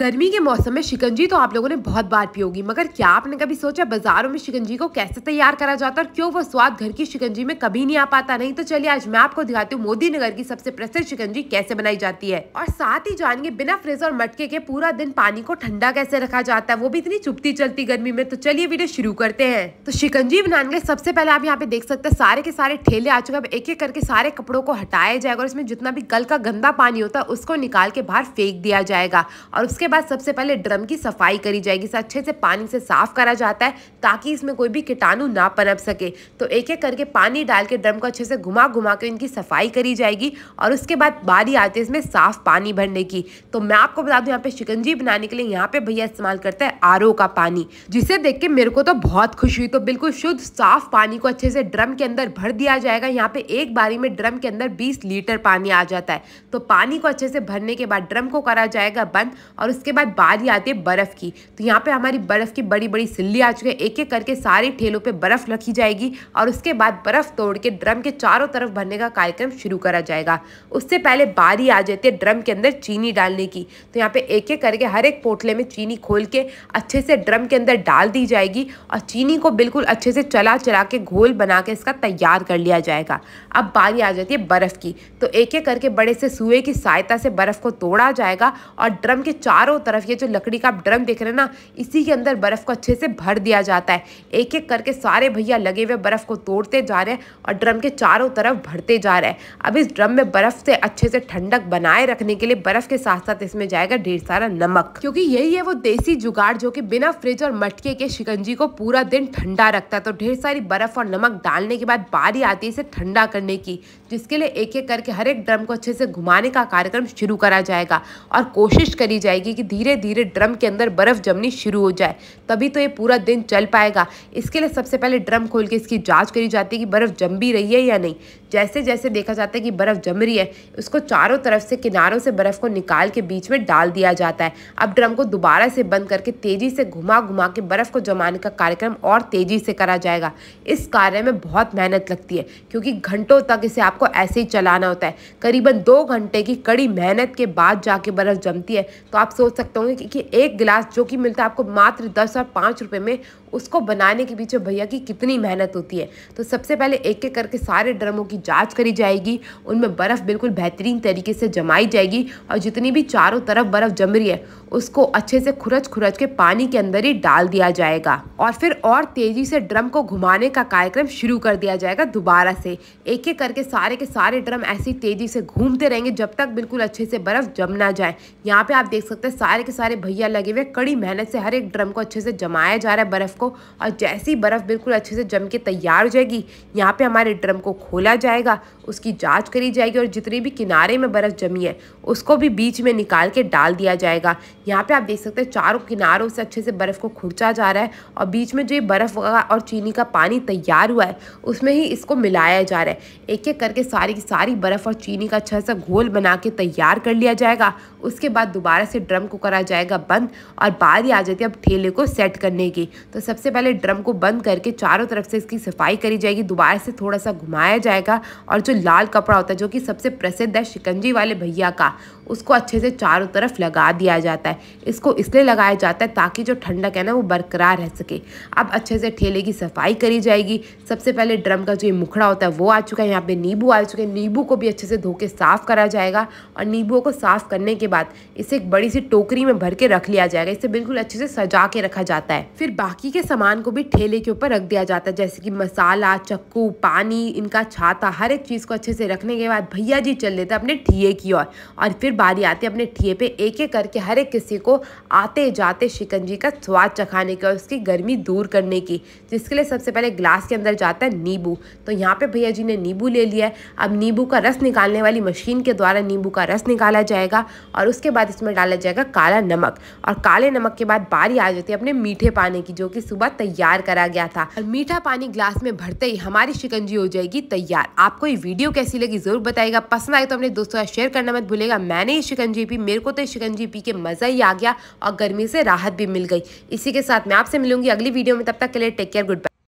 गर्मी के मौसम में शिकंजी तो आप लोगों ने बहुत बार पी होगी मगर क्या आपने कभी सोचा बाजारों में शिकंजी को कैसे तैयार करा जाता है और क्यों वो स्वाद घर की शिकंजी में कभी नहीं आ पाता नहीं तो चलिए आज मैं आपको दिखाती हूँ मोदी नगर की सबसे प्रसिद्ध शिकंजी कैसे बनाई जाती है और साथ ही जानेंगे बिना फ्रिज और मटके के पूरा दिन पानी को ठंडा कैसे रखा जाता है वो भी इतनी चुपती चलती गर्मी में तो चलिए वीडियो शुरू करते हैं तो शिकंजी बनाने के लिए सबसे पहले आप यहाँ पे देख सकते हैं सारे के सारे ठेले आ चुके हैं एक एक करके सारे कपड़ों को हटाया जाएगा और इसमें जितना भी गल का गंदा पानी होता है उसको निकाल के बाहर फेंक दिया जाएगा और उसके बाद सबसे पहले ड्रम की सफाई करी जाएगी इसे अच्छे से पानी से साफ करा जाता है ताकि इसमें कोई भी कीटाणु ना पनप सके तो एक एक करके पानी डाल के ड्रम को अच्छे से घुमा घुमा कर इनकी सफाई करी जाएगी और उसके बाद बारी आती है इसमें साफ पानी भरने की तो मैं आपको बता दूँ यहाँ पे शिकंजी बनाने के लिए यहाँ पे भैया इस्तेमाल करता है आर का पानी जिसे देख के मेरे को तो बहुत खुश हुई तो बिल्कुल शुद्ध साफ पानी को अच्छे से ड्रम के अंदर भर दिया जाएगा यहाँ पे एक बारी में ड्रम के अंदर बीस लीटर पानी आ जाता है तो पानी को अच्छे से भरने के बाद ड्रम को करा जाएगा बंद और उसके बाद बारी आती है बर्फ़ की तो यहाँ पे हमारी बर्फ़ की बड़ी बड़ी सिल्ली आ चुकी है एक एक करके सारे ठेलों पे बर्फ़ रखी जाएगी और उसके बाद बर्फ़ तोड़ के ड्रम के चारों तरफ भरने का कार्यक्रम शुरू करा जाएगा उससे पहले बारी आ जाती है ड्रम के अंदर चीनी डालने की तो यहाँ पे एक एक करके हर एक पोटले में चीनी खोल के अच्छे से ड्रम के अंदर डाल दी जाएगी और चीनी को बिल्कुल अच्छे से चला चला के घोल बना के इसका तैयार कर लिया जाएगा अब बारी आ जाती है बर्फ़ की तो एक एक करके बड़े से सूए की सहायता से बर्फ़ को तोड़ा जाएगा और ड्रम के चार चारों तरफ ये जो लकड़ी का आप ड्रम देख रहे हैं ना इसी के अंदर बर्फ़ को अच्छे से भर दिया जाता है एक एक करके सारे भैया लगे हुए बर्फ़ को तोड़ते जा रहे हैं और ड्रम के चारों तरफ भरते जा रहे हैं अब इस ड्रम में बर्फ़ से अच्छे से ठंडक बनाए रखने के लिए बर्फ़ के साथ साथ इसमें जाएगा ढेर सारा नमक क्योंकि यही है वो देसी जुगाड़ जो कि बिना फ्रिज और मटके के शिकंजी को पूरा दिन ठंडा रखता है तो ढेर सारी बर्फ़ और नमक डालने के बाद बारी आती है इसे ठंडा करने की जिसके लिए एक एक करके हर एक ड्रम को अच्छे से घुमाने का कार्यक्रम शुरू करा जाएगा और कोशिश करी जाएगी लगी कि धीरे धीरे ड्रम के अंदर बर्फ़ जमनी शुरू हो जाए तभी तो ये पूरा दिन चल पाएगा इसके लिए सबसे पहले ड्रम खोल के इसकी जाँच करी जाती है कि बर्फ़ जम भी रही है या नहीं जैसे जैसे देखा जाता है कि बर्फ़ जम रही है उसको चारों तरफ से किनारों से बर्फ़ को निकाल के बीच में डाल दिया जाता है अब ड्रम को दोबारा से बंद करके तेज़ी से घुमा घुमा के बर्फ़ को जमाने का कार्यक्रम और तेज़ी से करा जाएगा इस कार्य में बहुत मेहनत लगती है क्योंकि घंटों तक इसे आपको ऐसे ही चलाना होता है करीबन दो घंटे की कड़ी मेहनत के बाद जाके बर्फ़ जमती है तो आप सोच सकते होंगे कि एक गिलास जो कि मिलता है आपको मात्र दस और पाँच रुपये में उसको बनाने के पीछे भैया की कितनी मेहनत होती है तो सबसे पहले एक एक करके सारे ड्रमों की जाँच करी जाएगी उनमें बर्फ़ बिल्कुल बेहतरीन तरीके से जमाई जाएगी और जितनी भी चारों तरफ बर्फ़ जम रही है उसको अच्छे से खुरच खुरच के पानी के अंदर ही डाल दिया जाएगा और फिर और तेज़ी से ड्रम को घुमाने का कार्यक्रम शुरू कर दिया जाएगा दोबारा से एक एक करके सारे के सारे ड्रम ऐसी तेज़ी से घूमते रहेंगे जब तक बिल्कुल अच्छे से बर्फ़ जम ना जाए यहाँ पर आप देख सकते हैं सारे के सारे भैया लगे हुए कड़ी मेहनत से हर एक ड्रम को अच्छे से जमाया जा रहा है बर्फ़ को और जैसी बर्फ़ बिल्कुल अच्छे से जम के तैयार हो जाएगी यहाँ पर हमारे ड्रम को खोला जाए जाएगा उसकी जांच करी जाएगी और जितनी भी किनारे में बर्फ़ जमी है उसको भी बीच में निकाल के डाल दिया जाएगा यहाँ पे आप देख सकते हैं चारों किनारों से अच्छे से बर्फ़ को खुर्चा जा रहा है और बीच में जो ये बर्फ़ और चीनी का पानी तैयार हुआ है उसमें ही इसको मिलाया जा रहा है एक एक करके सारी की सारी बर्फ़ और चीनी का अच्छा सा घोल बना के तैयार कर लिया जाएगा उसके बाद दोबारा से ड्रम को करा जाएगा बंद और ही आ जाती है अब ठेले को सेट करने की तो सबसे पहले ड्रम को बंद करके चारों तरफ से इसकी सफाई करी जाएगी दोबारा से थोड़ा सा घुमाया जाएगा और जो लाल कपड़ा होता है जो कि सबसे प्रसिद्ध है शिकंजी वाले भैया का उसको अच्छे से चारों तरफ लगा दिया जाता है इसको इसलिए लगाया जाता है ताकि जो ठंडक है ना वो बरकरार रह सके अब अच्छे से ठेले की सफाई करी जाएगी सबसे पहले ड्रम का जो ये मुखड़ा होता है वो आ चुका है यहाँ पे नींबू आ चुके हैं नींबू को भी अच्छे से धो के साफ़ करा जाएगा और नींबू को साफ़ करने के बाद इसे एक बड़ी सी टोकरी में भर के रख लिया जाएगा इसे बिल्कुल अच्छे से सजा के रखा जाता है फिर बाकी के सामान को भी ठेले के ऊपर रख दिया जाता है जैसे कि मसाला चक्कू पानी इनका छाता हर एक चीज़ को अच्छे से रखने के बाद भैया जी चल लेते अपने ठीए की ओर और फिर बारी आती है अपने ठिए पे एक एक करके हर एक किसी को आते जाते शिकंजी का स्वाद चखाने की और उसकी गर्मी दूर करने की जिसके लिए सबसे पहले ग्लास के अंदर जाता है नींबू तो यहाँ पे भैया जी ने नींबू ले लिया है अब नींबू का रस निकालने वाली मशीन के द्वारा नींबू का रस निकाला जाएगा और उसके बाद इसमें डाला जाएगा काला नमक और काले नमक के बाद बारी आ जाती है अपने मीठे पानी की जो कि सुबह तैयार करा गया था और मीठा पानी ग्लास में भरते ही हमारी शिकंजी हो जाएगी तैयार आपको ये वीडियो कैसी लगी जरूर बताएगा पसंद आए तो अपने दोस्तों शेयर करना मत भूलेगा मैंने मैंने ये शिकंजी पी मेरे को तो शिकंजी पी के मज़ा ही आ गया और गर्मी से राहत भी मिल गई इसी के साथ मैं आपसे मिलूंगी अगली वीडियो में तब तक के लिए टेक केयर गुड बाय